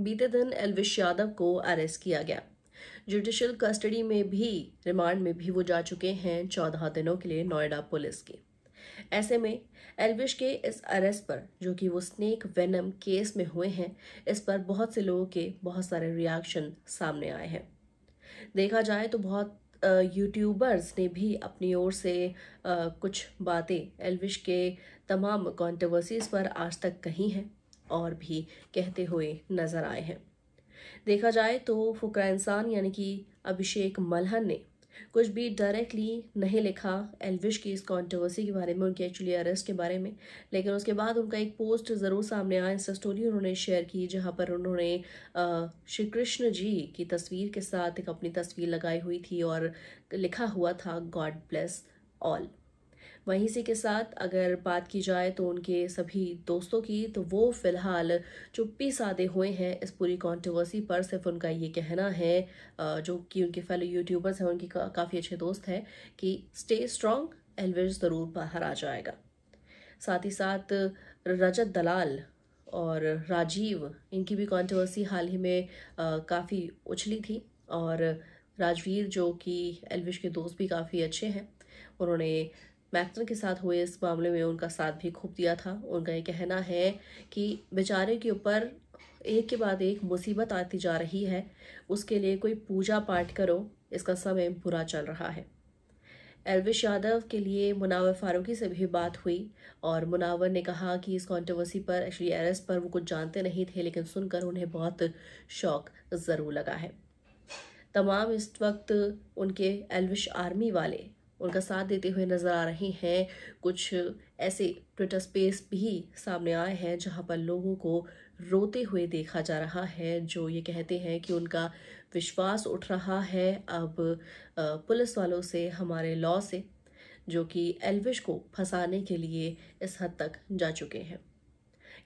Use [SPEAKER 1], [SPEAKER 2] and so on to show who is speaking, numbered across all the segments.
[SPEAKER 1] बीते दिन एलविश यादव को अरेस्ट किया गया जुडिशल कस्टडी में भी रिमांड में भी वो जा चुके हैं चौदह दिनों के लिए नोएडा पुलिस के ऐसे में एलविश के इस अरेस्ट पर जो कि वो स्नेक वेनम केस में हुए हैं इस पर बहुत से लोगों के बहुत सारे रिएक्शन सामने आए हैं देखा जाए तो बहुत यूट्यूबर्स ने भी अपनी ओर से आ, कुछ बातें एलविश के तमाम कॉन्ट्रोवर्सीज पर आज तक कही हैं और भी कहते हुए नजर आए हैं देखा जाए तो फुकरा इंसान यानी कि अभिषेक मलहन ने कुछ भी डायरेक्टली नहीं लिखा एलविश की इस कॉन्ट्रोवर्सी के बारे में उनके एक्चुअली अरेस्ट के बारे में लेकिन उसके बाद उनका एक पोस्ट ज़रूर सामने आया इंस्टा स्टोरी उन्होंने शेयर की जहाँ पर उन्होंने श्री कृष्ण जी की तस्वीर के साथ एक अपनी तस्वीर लगाई हुई थी और लिखा हुआ था गॉड ब्लेस ऑल वहीं इसी के साथ अगर बात की जाए तो उनके सभी दोस्तों की तो वो फिलहाल चुप्पी साधे हुए हैं इस पूरी कंट्रोवर्सी पर सिर्फ उनका ये कहना है जो कि उनके फेलो यूट्यूबर्स हैं उनकी का, काफ़ी अच्छे दोस्त हैं कि स्टे स्ट्रांग एलविज ज़रूर बाहर आ जाएगा साथ ही साथ रजत दलाल और राजीव इनकी भी कॉन्ट्रोवर्सी हाल ही में काफ़ी उछली थी और राजवीर जो कि एलविश के दोस्त भी काफ़ी अच्छे हैं उन्होंने मैक्टर के साथ हुए इस मामले में उनका साथ भी खूब दिया था उनका ये कहना है कि बेचारे के ऊपर एक के बाद एक मुसीबत आती जा रही है उसके लिए कोई पूजा पाठ करो इसका समय बुरा चल रहा है एलविश यादव के लिए मुनावर फारूकी से भी बात हुई और मुनावर ने कहा कि इस कॉन्ट्रोवर्सी पर एक्चुअली अरेस्ट पर वो कुछ जानते नहीं थे लेकिन सुनकर उन्हें बहुत शौक ज़रूर लगा है तमाम इस वक्त उनके एलविश आर्मी वाले उनका साथ देते हुए नजर आ रहे हैं कुछ ऐसे ट्विटर स्पेस भी सामने आए हैं जहां पर लोगों को रोते हुए देखा जा रहा है जो ये कहते हैं कि उनका विश्वास उठ रहा है अब पुलिस वालों से हमारे लॉ से जो कि एलविश को फंसाने के लिए इस हद तक जा चुके हैं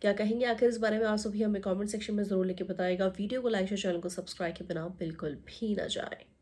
[SPEAKER 1] क्या कहेंगे आखिर इस बारे में आप सभी हमें कमेंट सेक्शन में ज़रूर लेके बताएगा वीडियो को लाइक और चैनल को सब्सक्राइब के बिना बिल्कुल भी ना जाए